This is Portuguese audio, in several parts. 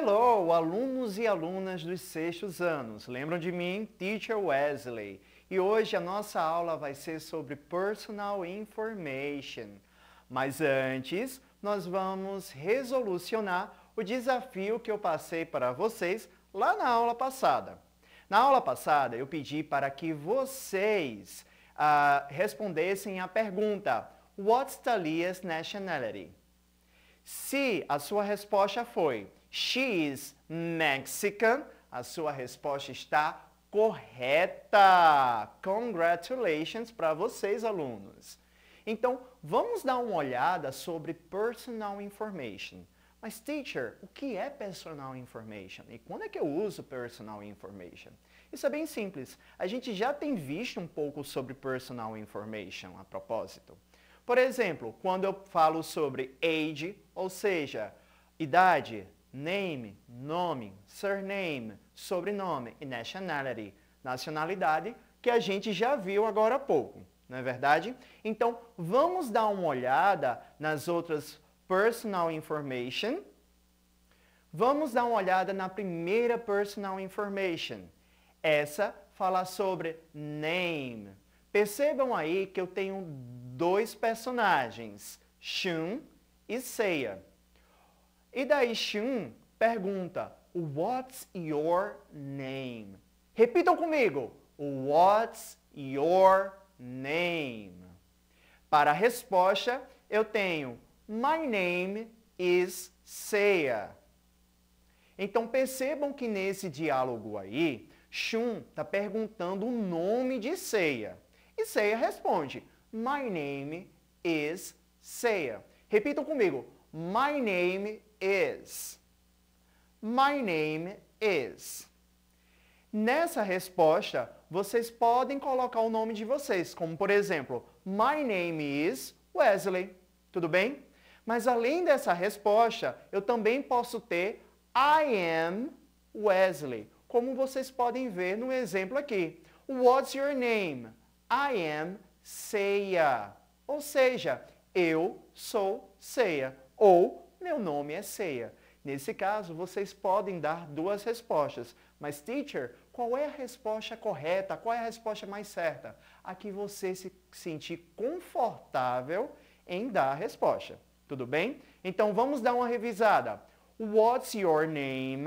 Hello, alunos e alunas dos sextos anos. Lembram de mim? Teacher Wesley. E hoje a nossa aula vai ser sobre Personal Information. Mas antes, nós vamos resolucionar o desafio que eu passei para vocês lá na aula passada. Na aula passada, eu pedi para que vocês ah, respondessem a pergunta What's Thalia's nationality? Se a sua resposta foi She is Mexican. A sua resposta está correta. Congratulations para vocês, alunos. Então, vamos dar uma olhada sobre personal information. Mas, teacher, o que é personal information? E quando é que eu uso personal information? Isso é bem simples. A gente já tem visto um pouco sobre personal information a propósito. Por exemplo, quando eu falo sobre age, ou seja, idade, name, nome, surname, sobrenome e nationality, nacionalidade, que a gente já viu agora há pouco, não é verdade? Então, vamos dar uma olhada nas outras personal information. Vamos dar uma olhada na primeira personal information. Essa fala sobre name. Percebam aí que eu tenho dois personagens, Shun e Seiya. E daí Shun pergunta, What's your name? Repitam comigo, What's your name? Para a resposta, eu tenho My name is Seiya. Então percebam que nesse diálogo aí, Shun está perguntando o nome de Seiya. E Seiya responde, My name is Seiya. Repitam comigo, My name is. My name is. Nessa resposta, vocês podem colocar o nome de vocês, como por exemplo, My name is Wesley. Tudo bem? Mas além dessa resposta, eu também posso ter I am Wesley, como vocês podem ver no exemplo aqui. What's your name? I am Ceia. Ou seja, eu sou Ceia. Ou meu nome é Ceia. Nesse caso, vocês podem dar duas respostas. Mas, teacher, qual é a resposta correta? Qual é a resposta mais certa? A que você se sentir confortável em dar a resposta. Tudo bem? Então, vamos dar uma revisada. What's your name?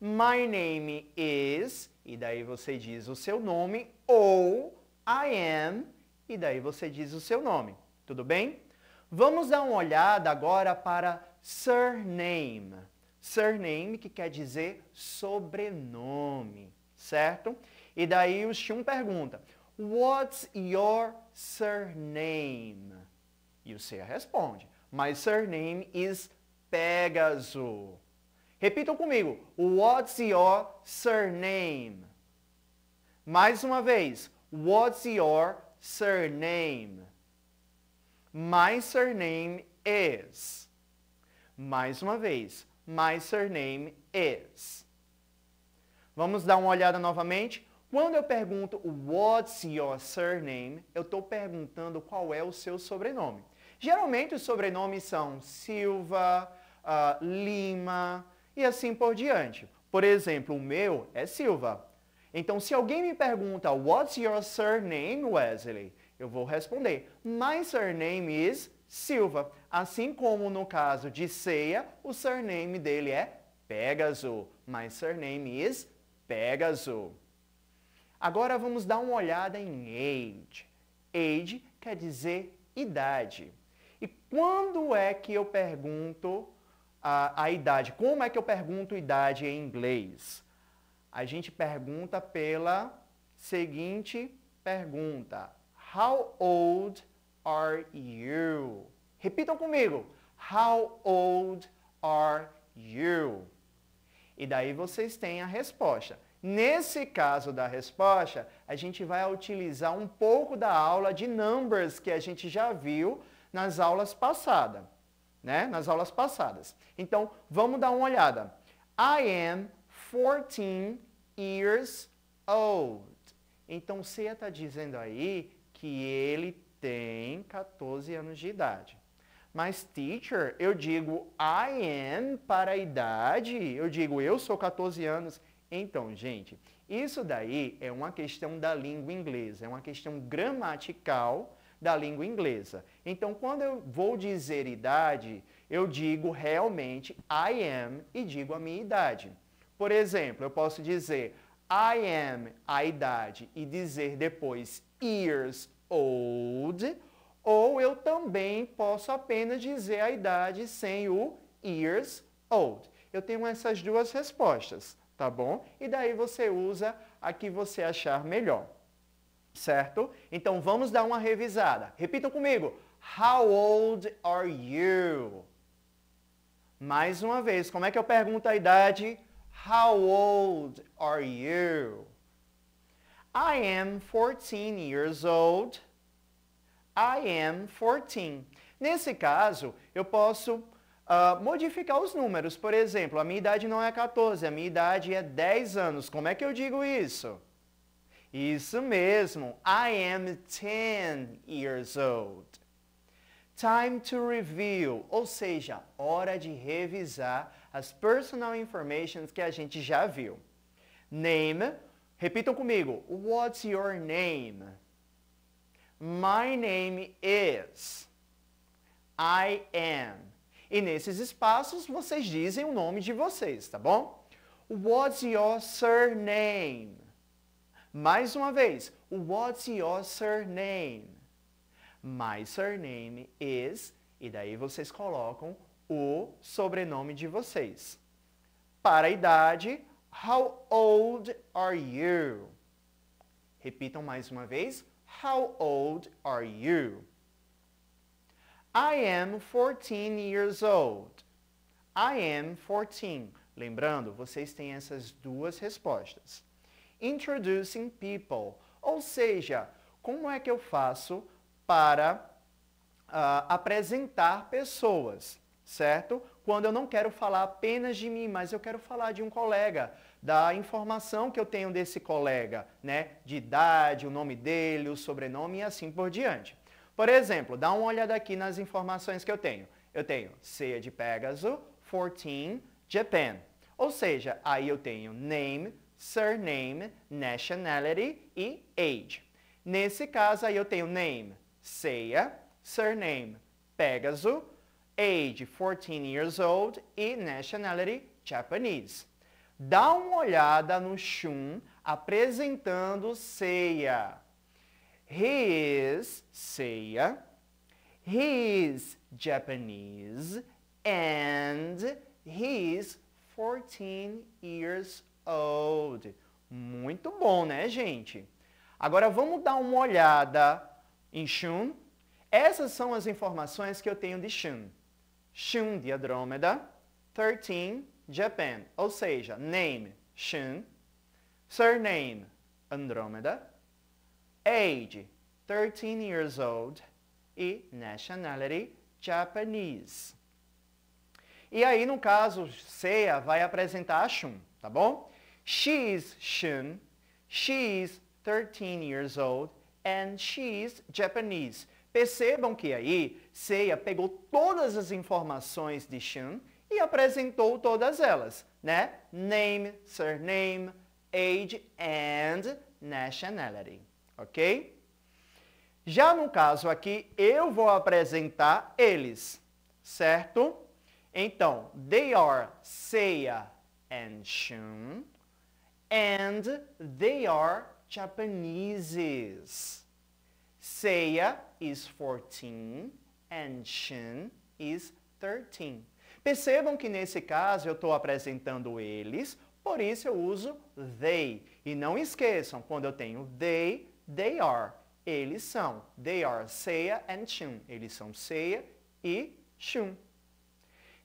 My name is. E daí você diz o seu nome. Ou I am. E daí você diz o seu nome. Tudo bem? Vamos dar uma olhada agora para surname. Surname que quer dizer sobrenome, certo? E daí o Xun pergunta, What's your surname? E o C responde, My surname is Pegaso. Repitam comigo, What's your surname? Mais uma vez, What's your surname? My surname is. Mais uma vez. My surname is. Vamos dar uma olhada novamente? Quando eu pergunto what's your surname, eu estou perguntando qual é o seu sobrenome. Geralmente os sobrenomes são Silva, uh, Lima e assim por diante. Por exemplo, o meu é Silva. Então, se alguém me pergunta what's your surname, Wesley, eu vou responder, my surname is Silva. Assim como no caso de Ceia, o surname dele é Pegasus. My surname is Pegasus. Agora vamos dar uma olhada em age. Age quer dizer idade. E quando é que eu pergunto a, a idade? Como é que eu pergunto idade em inglês? A gente pergunta pela seguinte pergunta. How old are you? Repitam comigo. How old are you? E daí vocês têm a resposta. Nesse caso da resposta, a gente vai utilizar um pouco da aula de numbers que a gente já viu nas aulas passadas. Né? Nas aulas passadas. Então, vamos dar uma olhada. I am 14 years old. Então, você está dizendo aí que ele tem 14 anos de idade. Mas, teacher, eu digo I am para a idade, eu digo eu sou 14 anos. Então, gente, isso daí é uma questão da língua inglesa, é uma questão gramatical da língua inglesa. Então, quando eu vou dizer idade, eu digo realmente I am e digo a minha idade. Por exemplo, eu posso dizer I am a idade e dizer depois years old, ou eu também posso apenas dizer a idade sem o years old. Eu tenho essas duas respostas, tá bom? E daí você usa a que você achar melhor, certo? Então vamos dar uma revisada. Repitam comigo. How old are you? Mais uma vez, como é que eu pergunto a idade? How old are you? I am 14 years old. I am 14. Nesse caso, eu posso uh, modificar os números. Por exemplo, a minha idade não é 14, a minha idade é 10 anos. Como é que eu digo isso? Isso mesmo. I am 10 years old. Time to review, ou seja, hora de revisar as personal informations que a gente já viu. Name Repitam comigo. What's your name? My name is. I am. E nesses espaços vocês dizem o nome de vocês, tá bom? What's your surname? Mais uma vez. What's your surname? My surname is. E daí vocês colocam o sobrenome de vocês. Para a idade, How old are you? Repitam mais uma vez. How old are you? I am 14 years old. I am 14. Lembrando, vocês têm essas duas respostas. Introducing people, ou seja, como é que eu faço para uh, apresentar pessoas, certo? quando eu não quero falar apenas de mim, mas eu quero falar de um colega, da informação que eu tenho desse colega, né? De idade, o nome dele, o sobrenome e assim por diante. Por exemplo, dá uma olhada aqui nas informações que eu tenho. Eu tenho ceia de Pegasus, 14, Japan. Ou seja, aí eu tenho name, surname, nationality e age. Nesse caso, aí eu tenho name, ceia, surname, Pegasus, age 14 years old e nationality Japanese. Dá uma olhada no Shun apresentando Seiya. He is Seiya. He is Japanese and he is 14 years old. Muito bom, né, gente? Agora vamos dar uma olhada em Shun. Essas são as informações que eu tenho de Shun. Shun de Andrômeda, 13, Japan, ou seja, name Shun, surname Andrômeda, age 13 years old e nationality Japanese. E aí, no caso, Seiya vai apresentar a Shun, tá bom? She is Shun, she is 13 years old and she is Japanese. Percebam que aí Seiya pegou todas as informações de Shun e apresentou todas elas, né? Name, surname, age and nationality, ok? Já no caso aqui, eu vou apresentar eles, certo? Então, they are Seiya and Shun, and they are Japanese. Seiya is 14 and Shin is 13. Percebam que nesse caso eu estou apresentando eles, por isso eu uso they. E não esqueçam, quando eu tenho they, they are. Eles são. They are Seiya and Shun. Eles são Seiya e Shun.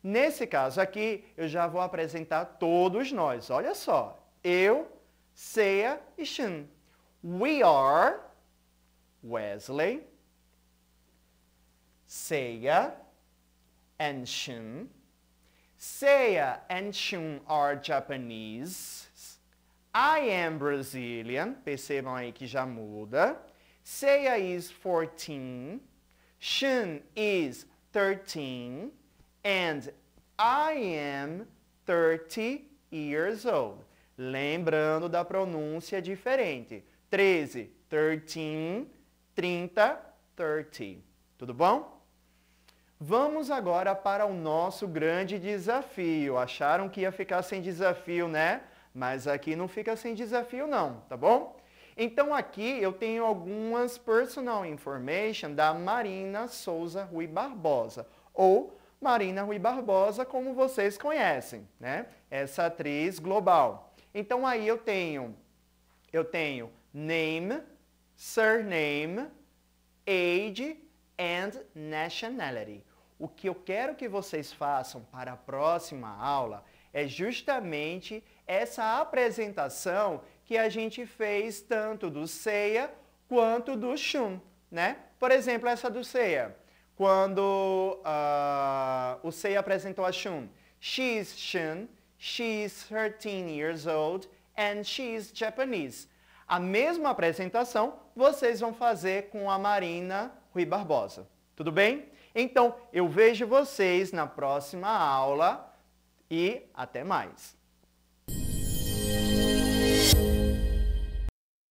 Nesse caso aqui, eu já vou apresentar todos nós. Olha só. Eu, Seiya e Shun. We are Wesley, Seiya and Shin. Seiya and Shin are Japanese. I am Brazilian. Percebam aí que já muda. Seiya is 14. Shin is 13. And I am 30 years old. Lembrando da pronúncia diferente. 13, 13, 30, 30. Tudo bom? Vamos agora para o nosso grande desafio. Acharam que ia ficar sem desafio, né? Mas aqui não fica sem desafio não, tá bom? Então aqui eu tenho algumas personal information da Marina Souza Rui Barbosa, ou Marina Rui Barbosa, como vocês conhecem, né? Essa atriz global. Então aí eu tenho eu tenho name, surname, age and nationality o que eu quero que vocês façam para a próxima aula é justamente essa apresentação que a gente fez tanto do Seiya quanto do shun, né? Por exemplo, essa do Seiya, Quando uh, o Seiya apresentou a shun, she's shun, she's 13 years old and she's Japanese. A mesma apresentação vocês vão fazer com a Marina Rui Barbosa. Tudo bem? Então, eu vejo vocês na próxima aula e até mais.